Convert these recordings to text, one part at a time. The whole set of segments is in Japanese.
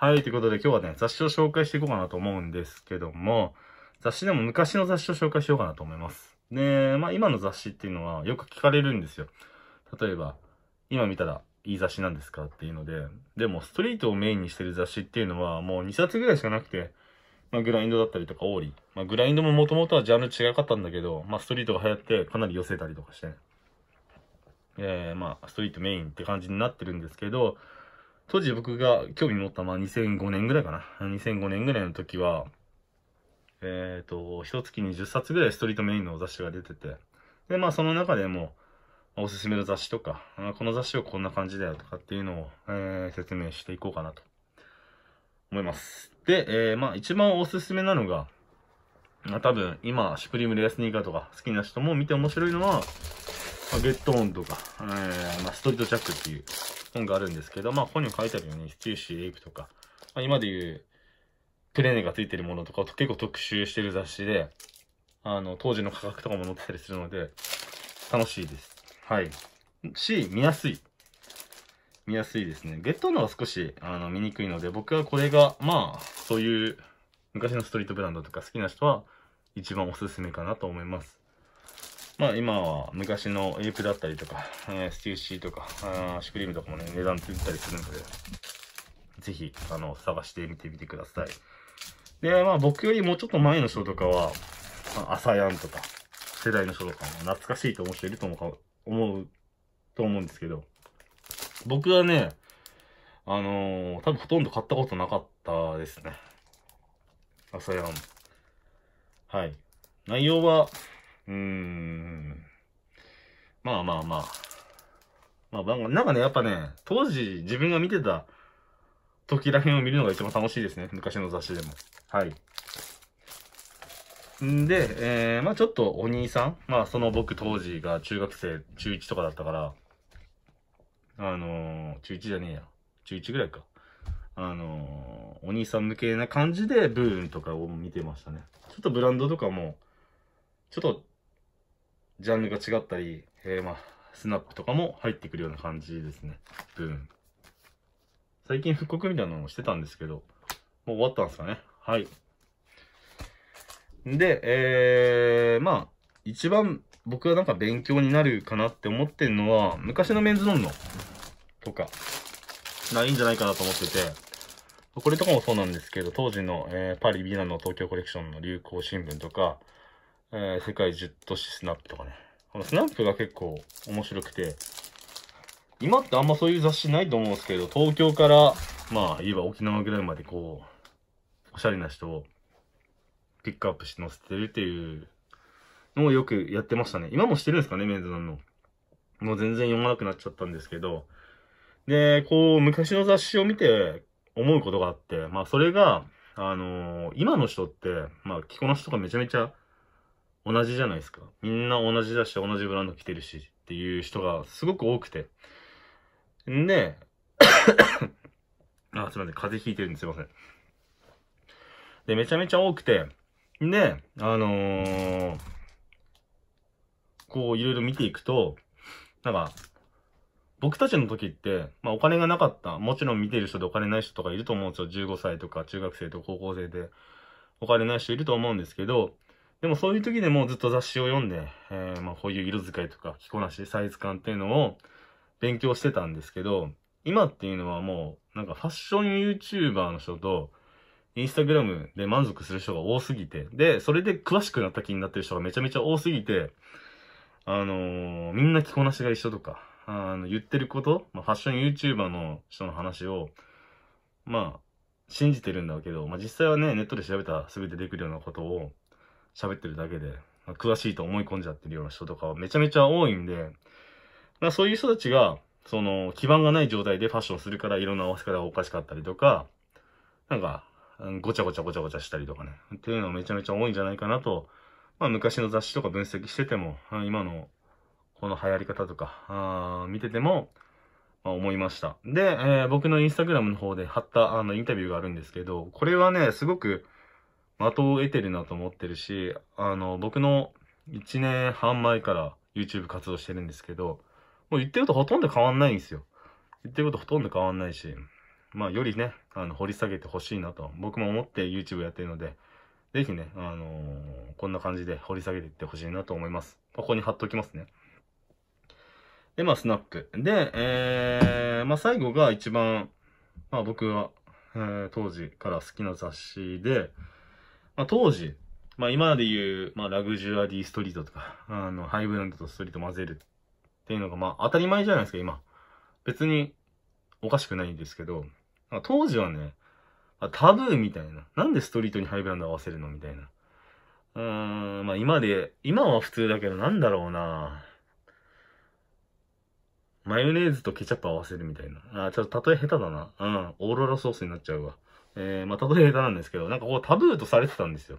はい、ということで今日はね、雑誌を紹介していこうかなと思うんですけども、雑誌でも昔の雑誌を紹介しようかなと思います。で、まあ今の雑誌っていうのはよく聞かれるんですよ。例えば、今見たらいい雑誌なんですかっていうので、でもストリートをメインにしてる雑誌っていうのはもう2冊ぐらいしかなくて、まあ、グラインドだったりとかオーリー。まあ、グラインドももともとはジャンル違かったんだけど、まあ、ストリートが流行ってかなり寄せたりとかしてね。えー、まあ、ストリートメインって感じになってるんですけど、当時僕が興味持ったまあ2005年ぐらいかな。2005年ぐらいの時は、えっ、ー、と、一月に10冊ぐらいストリートメインの雑誌が出てて、で、まあその中でも、おすすめの雑誌とか、この雑誌はこんな感じだよとかっていうのを、えー、説明していこうかなと思います。で、えー、まあ一番おすすめなのが、まあ、多分今、シュプリームレアスニーカーとか好きな人も見て面白いのは、まあ、ゲットオンとか、えーまあ、ストリートジャックっていう本があるんですけど、まあ、本に書いてあるように、ステューシー・エイプとか、まあ、今でいうクレネがついてるものとかを結構特集してる雑誌で、あの、当時の価格とかも載ってたりするので、楽しいです。はい。し、見やすい。見やすいですね。ゲットのは少しあの見にくいので、僕はこれが、まあ、そういう昔のストリートブランドとか好きな人は一番おすすめかなと思います。まあ今は昔のエイプだったりとか、えー、ステューシーとか、あーシュプリームとかもね、値段ついたりするので、ぜひ、あの、探してみてみてください。で、まあ僕よりもうちょっと前の人とかは、朝やんとか、世代の人とかも懐かしいと思う人いると思う思う、と思うんですけど、僕はね、あのー、多分ほとんど買ったことなかったですね。朝やん。はい。内容は、うあん。まあまあまあ。まあ、なんかね、やっぱね、当時自分が見てた時らへんを見るのが一番楽しいですね。昔の雑誌でも。はい。んで、えー、まあちょっとお兄さん、まあその僕当時が中学生、中1とかだったから、あのー、中1じゃねえや。中1ぐらいか。あのー、お兄さん向けな感じでブーンとかを見てましたね。ちょっとブランドとかも、ちょっとジャンルが違ったり、えー、まあ、スナップとかも入ってくるような感じですね。うん。最近復刻みたいなのもしてたんですけど、もう終わったんですかね。はい。で、えー、まあ、一番僕はなんか勉強になるかなって思ってるのは、昔のメンズノンノとか、ないんじゃないかなと思ってて、これとかもそうなんですけど、当時の、えー、パリ、ビーナの東京コレクションの流行新聞とか、えー、世界10都市スナップとかね。このスナップが結構面白くて、今ってあんまそういう雑誌ないと思うんですけど、東京から、まあ、いわば沖縄ぐらいまでこう、おしゃれな人をピックアップして載せてるっていうのをよくやってましたね。今もしてるんですかね、メンズなの。もう全然読まなくなっちゃったんですけど。で、こう、昔の雑誌を見て思うことがあって、まあそれが、あのー、今の人って、まあ着こなしとかめちゃめちゃ同じじゃないですか。みんな同じだし、同じブランド着てるしっていう人がすごく多くて。んで、あ、すいません。風邪ひいてるんですいません。で、めちゃめちゃ多くて、んで、あのー、こういろいろ見ていくと、なんか、僕たちの時って、まあお金がなかった。もちろん見てる人でお金ない人とかいると思うんですよ。15歳とか中学生とか高校生で。お金ない人いると思うんですけど、でもそういう時でもずっと雑誌を読んで、えー、まあこういう色使いとか着こなし、サイズ感っていうのを勉強してたんですけど、今っていうのはもうなんかファッション YouTuber の人と、インスタグラムで満足する人が多すぎて、で、それで詳しくなった気になってる人がめちゃめちゃ多すぎて、あのー、みんな着こなしが一緒とか、あの、言ってること、まあ、ファッション YouTuber の人の話を、まあ、信じてるんだけど、まあ、実際はね、ネットで調べたらすて出てくるようなことを、喋ってるだけで、まあ、詳しいと思い込んじゃってるような人とかはめちゃめちゃ多いんで、まあ、そういう人たちが、その、基盤がない状態でファッションするからいろんな合わせ方がおかしかったりとか、なんか、ごちゃごちゃごちゃごちゃしたりとかね、っていうのめちゃめちゃ多いんじゃないかなと、まあ昔の雑誌とか分析してても、今のこの流行り方とか、あ見てても、まあ、思いました。で、えー、僕のインスタグラムの方で貼ったあのインタビューがあるんですけど、これはね、すごく、的を得てるなと思ってるし、あの、僕の1年半前から YouTube 活動してるんですけど、もう言ってることほとんど変わんないんですよ。言ってることほとんど変わんないし、まあ、よりね、あの、掘り下げてほしいなと、僕も思って YouTube やってるので、ぜひね、あのー、こんな感じで掘り下げていってほしいなと思います。ここに貼っておきますね。で、まあ、スナック。で、えー、まあ、最後が一番、まあ、僕は、えー、当時から好きな雑誌で、まあ、当時、まあ、今で言う、まあ、ラグジュアリーストリートとか、あの、ハイブランドとストリート混ぜるっていうのが、まあ、当たり前じゃないですか、今。別に、おかしくないんですけど、まあ、当時はね、タブーみたいな。なんでストリートにハイブランド合わせるのみたいな。うーん、まあ今で、今は普通だけどなんだろうなマヨネーズとケチャップ合わせるみたいな。あ、ちょっと例え下手だな。うん、オーロラソースになっちゃうわ。えー、まあ、例え下手なんですけど、なんかこうタブーとされてたんですよ。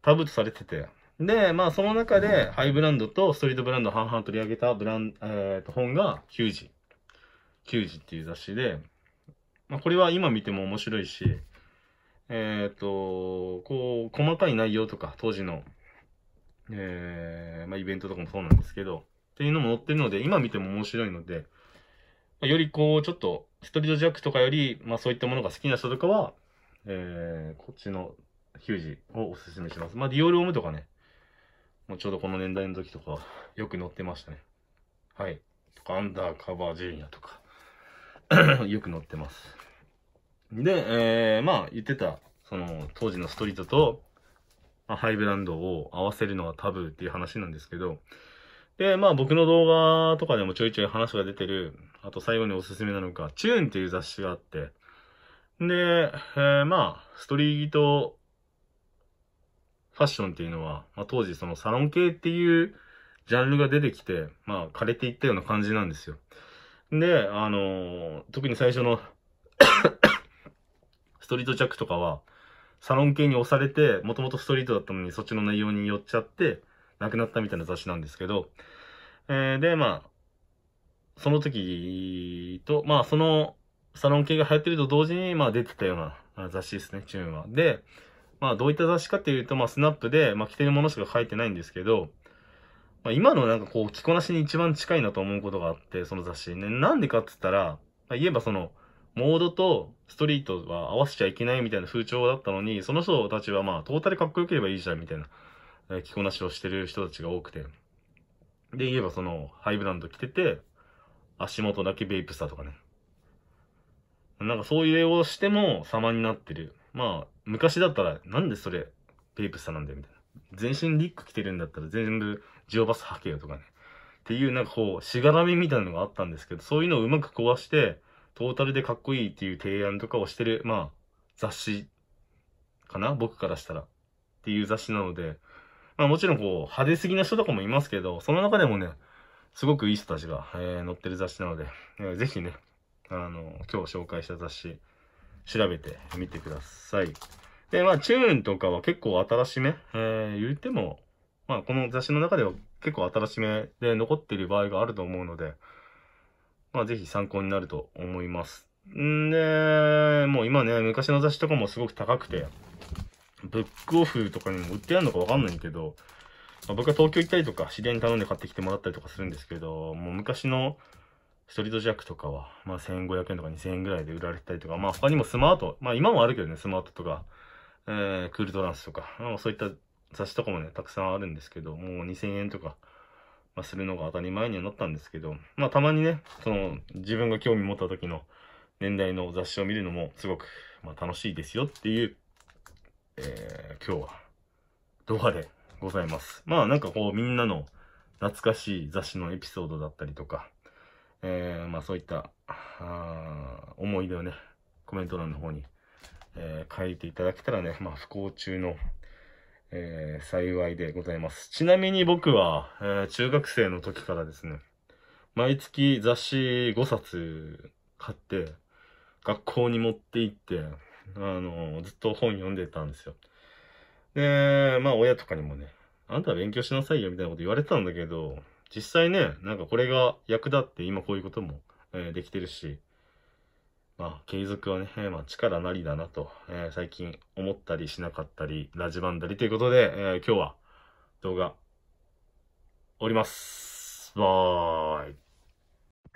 タブーとされてて。で、まあ、その中で、ハイブランドとストリートブランド半々取り上げたブラン、えー、と、本が、キュージ。キュージっていう雑誌で、まあ、これは今見ても面白いし、えっ、ー、と、こう、細かい内容とか、当時の、えー、まあ、イベントとかもそうなんですけど、っていうのも載ってるので、今見ても面白いので、まあ、よりこう、ちょっと、ストリートジャックとかより、まあそういったものが好きな人とかは、えー、こっちのヒュージをおすすめします。まあディオールオムとかね、もうちょうどこの年代の時とか、よく乗ってましたね。はい。とか、アンダーカバージュニアとか、よく乗ってます。で、えー、まあ言ってた、その当時のストリートと、ハイブランドを合わせるのはタブーっていう話なんですけど、で、まあ僕の動画とかでもちょいちょい話が出てる、あと最後におすすめなのが、チューンっていう雑誌があって、で、えー、まあ、ストリートファッションっていうのは、まあ、当時そのサロン系っていうジャンルが出てきて、まあ枯れていったような感じなんですよ。で、あのー、特に最初の ストリートジャックとかは、サロン系に押されて、もともとストリートだったのにそっちの内容に寄っちゃって、亡くなったみたいな雑誌なんですけど、えー、で、まあ、その時と、まあ、そのサロン系が流行ってると同時に、まあ、出てたような雑誌ですね、チューンは。で、まあ、どういった雑誌かっていうと、まあ、スナップで、まあ、着てるものしか書いてないんですけど、まあ、今のなんかこう、着こなしに一番近いなと思うことがあって、その雑誌ね。なんでかって言ったら、まあ、言えばその、モードとストリートは合わせちゃいけないみたいな風潮だったのに、その人たちはまあ、トータルかっこよければいいじゃんみたいなえ着こなしをしてる人たちが多くて。で、言えばその、ハイブランド着てて、足元だけベイプスターとかね。なんかそういう絵をしても様になってる。まあ、昔だったら、なんでそれ、ベイプスターなんだよ、みたいな。全身リック着てるんだったら全部ジオバス履けよとかね。っていうなんかこう、しがらみみたいなのがあったんですけど、そういうのをうまく壊して、トータルでかっこいいっていう提案とかをしてる、まあ、雑誌かな僕からしたら。っていう雑誌なので、まあもちろんこう、派手すぎな人とかもいますけど、その中でもね、すごくいい人たちが、えー、載ってる雑誌なので、えー、ぜひね、あの、今日紹介した雑誌、調べてみてください。で、まあ、チューンとかは結構新しめ、えー、言っても、まあ、この雑誌の中では結構新しめで残っている場合があると思うので、まあ、ぜひ参考になると思います。んで、もう今ね、昔の雑誌とかもすごく高くて、ブックオフとかにも売ってあるのかわかんないけど、まあ、僕は東京行ったりとか、知り合いに頼んで買ってきてもらったりとかするんですけど、もう昔のストリートジャックとかは、まあ1500円とか2000円ぐらいで売られてたりとか、まあ他にもスマート、まあ今もあるけどね、スマートとか、えー、クールトランスとか、まあ、そういった雑誌とかもね、たくさんあるんですけど、もう2000円とか、まあ、するのが当たり前にはなったんですけど、まあたまにね、その自分が興味持った時の年代の雑誌を見るのもすごく、まあ、楽しいですよっていうえー、今日は動画でございます。まあなんかこうみんなの懐かしい雑誌のエピソードだったりとか、えー、まあそういった思い出をね、コメント欄の方に、えー、書いていただけたらね、まあ不幸中の、えー、幸いでございます。ちなみに僕は、えー、中学生の時からですね、毎月雑誌5冊買って、学校に持って行って、あの、ずっと本読んでたんですよ。で、まあ親とかにもね、あんたは勉強しなさいよみたいなこと言われてたんだけど、実際ね、なんかこれが役立って今こういうことも、えー、できてるし、まあ継続はね、まあ力なりだなと、えー、最近思ったりしなかったり、ラジバンだりということで、えー、今日は動画、おります。バーイ。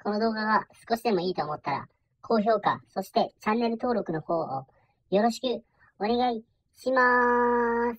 この動画が少しでもいいと思ったら、高評価、そしてチャンネル登録の方をよろしくお願いします。